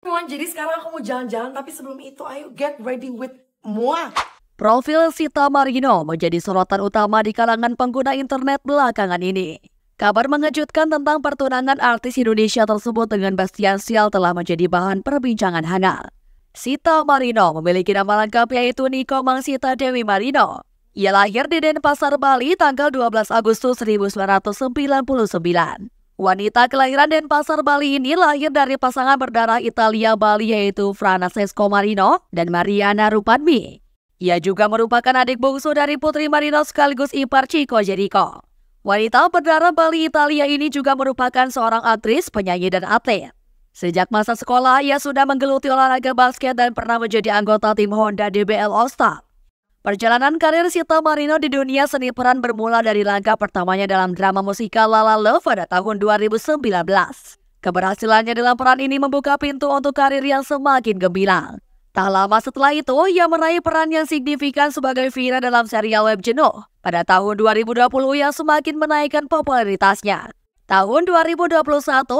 Everyone, jadi sekarang aku mau jalan-jalan, tapi sebelum itu ayo get ready with moi. Profil Sita Marino menjadi sorotan utama di kalangan pengguna internet belakangan ini. Kabar mengejutkan tentang pertunangan artis Indonesia tersebut dengan Bastian Sial telah menjadi bahan perbincangan hangat. Sita Marino memiliki nama lengkap yaitu Niko Mangsita Dewi Marino. Ia lahir di Denpasar, Bali tanggal 12 Agustus 1999. Wanita kelahiran Denpasar Bali ini lahir dari pasangan berdarah Italia Bali yaitu Francesco Marino dan Mariana Rupadmi. Ia juga merupakan adik bungsu dari Putri Marino sekaligus ipar Chico Jericho. Wanita berdarah Bali Italia ini juga merupakan seorang aktris, penyanyi, dan atlet. Sejak masa sekolah, ia sudah menggeluti olahraga basket dan pernah menjadi anggota tim Honda DBL All Star. Perjalanan karir Sita Marino di dunia seni peran bermula dari langkah pertamanya dalam drama musikal Lala Love pada tahun 2019. Keberhasilannya dalam peran ini membuka pintu untuk karir yang semakin gemilang. Tak lama setelah itu, ia meraih peran yang signifikan sebagai Vira dalam serial web jenuh pada tahun 2020 yang semakin menaikkan popularitasnya. Tahun 2021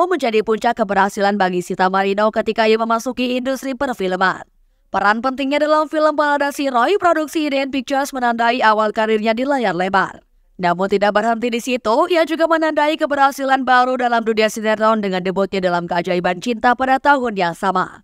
menjadi puncak keberhasilan bagi Sita Marino ketika ia memasuki industri perfilman. Peran pentingnya dalam film Paladasi Roy produksi Indian Pictures menandai awal karirnya di layar lebar. Namun tidak berhenti di situ, ia juga menandai keberhasilan baru dalam dunia sinetron dengan debutnya dalam keajaiban cinta pada tahun yang sama.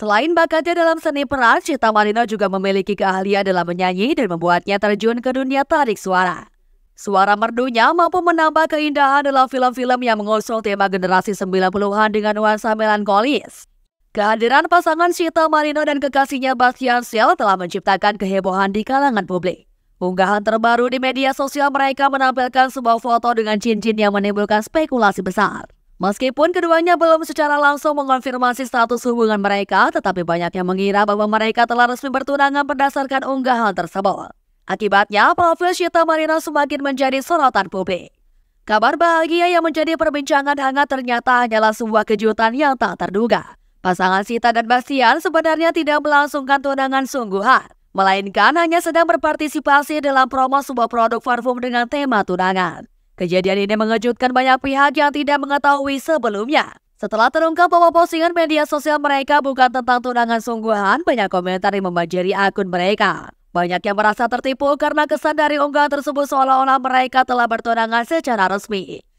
Selain bakatnya dalam seni peran, Cita Marina juga memiliki keahlian dalam menyanyi dan membuatnya terjun ke dunia tarik suara. Suara merdunya mampu menambah keindahan dalam film-film yang mengusung tema generasi 90-an dengan nuansa melankolis. Kehadiran pasangan Sita Marino dan kekasihnya Bastian Siel telah menciptakan kehebohan di kalangan publik. Unggahan terbaru di media sosial mereka menampilkan sebuah foto dengan cincin yang menimbulkan spekulasi besar. Meskipun keduanya belum secara langsung mengonfirmasi status hubungan mereka, tetapi banyak yang mengira bahwa mereka telah resmi bertunangan berdasarkan unggahan tersebut. Akibatnya, profil Sita Marino semakin menjadi sorotan publik. Kabar bahagia yang menjadi perbincangan hangat ternyata hanyalah sebuah kejutan yang tak terduga. Pasangan Sita dan Bastian sebenarnya tidak melangsungkan tunangan sungguhan, melainkan hanya sedang berpartisipasi dalam promo sebuah produk parfum dengan tema tunangan. Kejadian ini mengejutkan banyak pihak yang tidak mengetahui sebelumnya. Setelah terungkap bahwa postingan media sosial mereka bukan tentang tunangan sungguhan, banyak komentar yang membanjiri akun mereka. Banyak yang merasa tertipu karena kesan dari unggahan tersebut seolah-olah mereka telah bertunangan secara resmi.